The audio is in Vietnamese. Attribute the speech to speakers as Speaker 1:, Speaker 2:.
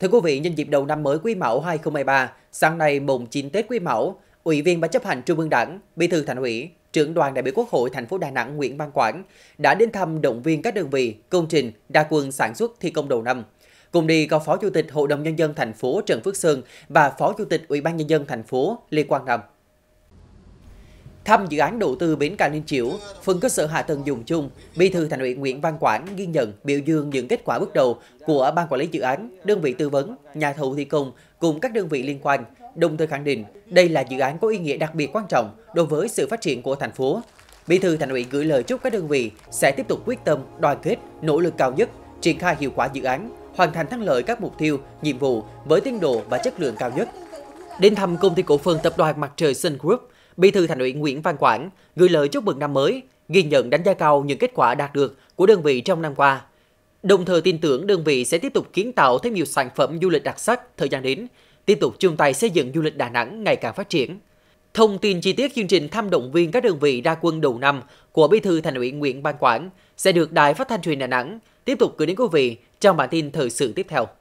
Speaker 1: Thưa quý vị, nhân dịp đầu năm mới Quý Mão 2023, sáng nay mùng 9 Tết Quý Mão, Ủy viên Ban chấp hành Trung ương Đảng, Bí thư Thành ủy, Trưởng đoàn đại biểu Quốc hội thành phố Đà Nẵng Nguyễn Văn Quảng đã đến thăm động viên các đơn vị, công trình đa quân sản xuất thi công đầu năm. Cùng đi có Phó Chủ tịch Hội đồng nhân dân thành phố Trần Phước Sơn và Phó Chủ tịch Ủy ban nhân dân thành phố Lê Quang Nam. Thăm dự án đầu tư bến cảng Liên Chiểu, phần cơ sở hạ tầng dùng chung, Bí thư Thành ủy Nguyễn Văn Quảng ghi nhận biểu dương những kết quả bước đầu của Ban Quản lý dự án, đơn vị tư vấn, nhà thầu thi công cùng các đơn vị liên quan, đồng thời khẳng định đây là dự án có ý nghĩa đặc biệt quan trọng đối với sự phát triển của thành phố. Bí thư Thành ủy gửi lời chúc các đơn vị sẽ tiếp tục quyết tâm, đoàn kết, nỗ lực cao nhất, triển khai hiệu quả dự án, hoàn thành thắng lợi các mục tiêu, nhiệm vụ với tiến độ và chất lượng cao nhất. Đến thăm công ty cổ phần tập đoàn Mặt trời Sun Group, Bí thư Thành ủy Nguyễn Văn Quảng gửi lời chúc mừng năm mới, ghi nhận đánh giá cao những kết quả đạt được của đơn vị trong năm qua. Đồng thời tin tưởng đơn vị sẽ tiếp tục kiến tạo thêm nhiều sản phẩm du lịch đặc sắc thời gian đến, tiếp tục chung tay xây dựng du lịch Đà Nẵng ngày càng phát triển. Thông tin chi tiết chương trình thăm động viên các đơn vị ra quân đầu năm của Bí thư Thành ủy Nguyễn Văn Quảng sẽ được Đài Phát thanh truyền Đà Nẵng tiếp tục gửi đến quý vị trong bản tin thời sự tiếp theo.